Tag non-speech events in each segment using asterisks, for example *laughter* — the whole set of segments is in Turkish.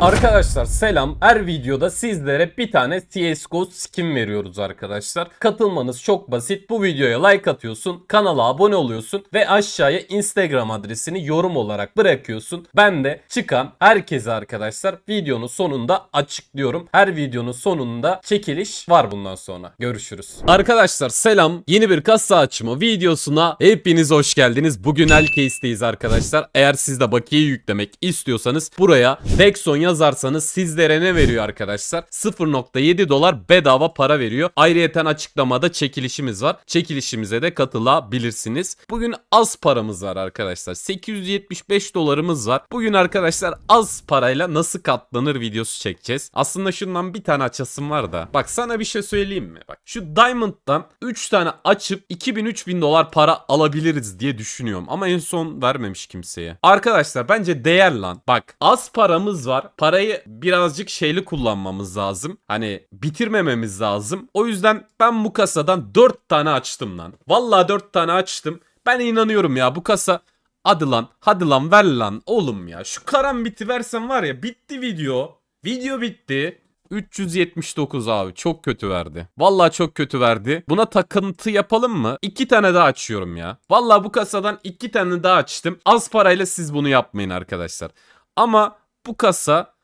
Arkadaşlar selam. Her videoda sizlere bir tane CSGO skin veriyoruz arkadaşlar. Katılmanız çok basit. Bu videoya like atıyorsun, kanala abone oluyorsun ve aşağıya Instagram adresini yorum olarak bırakıyorsun. Ben de çıkan herkese arkadaşlar videonun sonunda açıklıyorum. Her videonun sonunda çekiliş var bundan sonra. Görüşürüz. Arkadaşlar selam. Yeni bir kasa açımı videosuna hepiniz hoş geldiniz. Bugün elke isteyiz arkadaşlar. Eğer siz de bakiye yüklemek istiyorsanız buraya Dexon yazarsanız sizlere ne veriyor arkadaşlar? 0.7 dolar bedava para veriyor. Ayrıyeten açıklamada çekilişimiz var. Çekilişimize de katılabilirsiniz. Bugün az paramız var arkadaşlar. 875 dolarımız var. Bugün arkadaşlar az parayla nasıl katlanır videosu çekeceğiz. Aslında şundan bir tane açasım var da. Bak sana bir şey söyleyeyim mi? Bak şu Diamond'dan 3 tane açıp 2000-3000 dolar para alabiliriz diye düşünüyorum. Ama en son vermemiş kimseye. Arkadaşlar bence değer lan. Bak az paramız var parayı birazcık şeyli kullanmamız lazım. Hani bitirmememiz lazım. O yüzden ben bu kasadan 4 tane açtım lan. Vallahi 4 tane açtım. Ben inanıyorum ya bu kasa Adı lan, hadi lan ver lan oğlum ya. Şu karan biti versen var ya bitti video. Video bitti. 379 abi çok kötü verdi. Vallahi çok kötü verdi. Buna takıntı yapalım mı? İki tane daha açıyorum ya. Vallahi bu kasadan iki tane daha açtım. Az parayla siz bunu yapmayın arkadaşlar. Ama bu kasa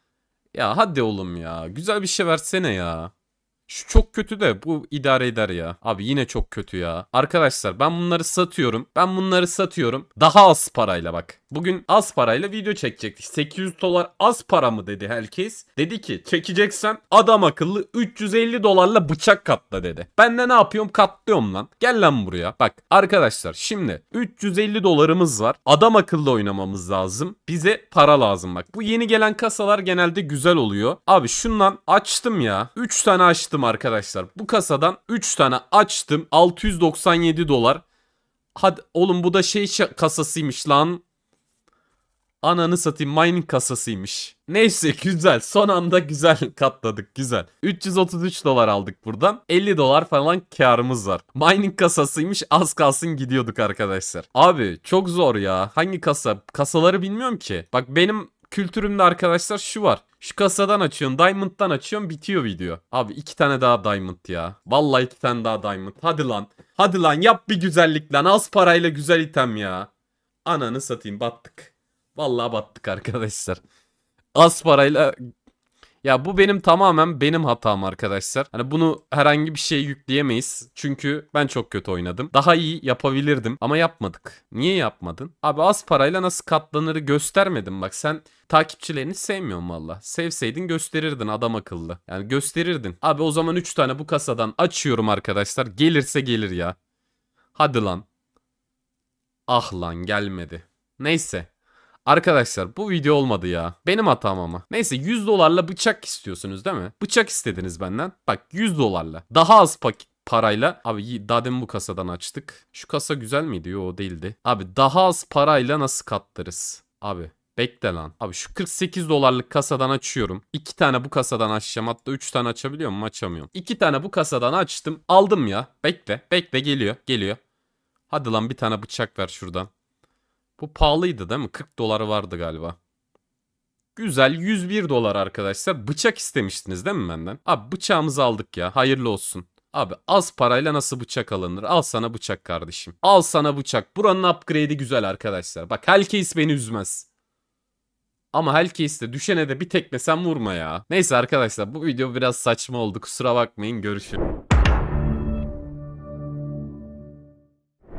ya hadi oğlum ya. Güzel bir şey versene ya. Şu çok kötü de bu idare eder ya. Abi yine çok kötü ya. Arkadaşlar ben bunları satıyorum. Ben bunları satıyorum. Daha az parayla bak. Bugün az parayla video çekecektik. 800 dolar az para mı dedi herkes. Dedi ki çekeceksen adam akıllı 350 dolarla bıçak katla dedi. Ben de ne yapıyorum katlıyorum lan. Gel lan buraya. Bak arkadaşlar şimdi 350 dolarımız var. Adam akıllı oynamamız lazım. Bize para lazım bak. Bu yeni gelen kasalar genelde güzel oluyor. Abi şundan açtım ya. 3 tane açtım arkadaşlar. Bu kasadan 3 tane açtım. 697 dolar. Hadi oğlum bu da şey kasasıymış lan. Ananı satayım mining kasasıymış. Neyse güzel son anda güzel *laughs* katladık güzel. 333 dolar aldık buradan. 50 dolar falan karımız var. Mining kasasıymış az kalsın gidiyorduk arkadaşlar. Abi çok zor ya. Hangi kasa? Kasaları bilmiyorum ki. Bak benim kültürümde arkadaşlar şu var. Şu kasadan açıyorsun, diamond'dan açıyorsun bitiyor video. Abi iki tane daha diamond ya. Vallahi iki tane daha diamond. Hadi lan. Hadi lan yap bir güzellik lan. Az parayla güzel item ya. Ananı satayım battık. Vallahi battık arkadaşlar. Az parayla ya bu benim tamamen benim hatam arkadaşlar. Hani bunu herhangi bir şeye yükleyemeyiz. Çünkü ben çok kötü oynadım. Daha iyi yapabilirdim ama yapmadık. Niye yapmadın? Abi az parayla nasıl katlanırı göstermedin Bak sen takipçilerini sevmiyorum valla. Sevseydin gösterirdin adam akıllı. Yani gösterirdin. Abi o zaman 3 tane bu kasadan açıyorum arkadaşlar. Gelirse gelir ya. Hadi lan. Ah lan gelmedi. Neyse. Arkadaşlar bu video olmadı ya. Benim hatam ama. Neyse 100 dolarla bıçak istiyorsunuz değil mi? Bıçak istediniz benden. Bak 100 dolarla. Daha az paket parayla abi daha demin bu kasadan açtık. Şu kasa güzel miydi? Yo değildi. Abi daha az parayla nasıl katlarız? Abi Bekle lan. Abi şu 48 dolarlık kasadan açıyorum. 2 tane bu kasadan açacağım. Hatta 3 tane açabiliyor muyum? Açamıyorum. 2 tane bu kasadan açtım. Aldım ya. Bekle. Bekle geliyor. Geliyor. Hadi lan bir tane bıçak ver şuradan. Bu pahalıydı değil mi? 40 doları vardı galiba. Güzel 101 dolar arkadaşlar. Bıçak istemiştiniz değil mi benden? Abi bıçağımızı aldık ya. Hayırlı olsun. Abi az parayla nasıl bıçak alınır? Al sana bıçak kardeşim. Al sana bıçak. Buranın upgrade'i güzel arkadaşlar. Bak Hellcase beni üzmez. Ama Hellcase'de düşene de bir tekme sen vurma ya. Neyse arkadaşlar bu video biraz saçma oldu. Kusura bakmayın. Görüşürüz.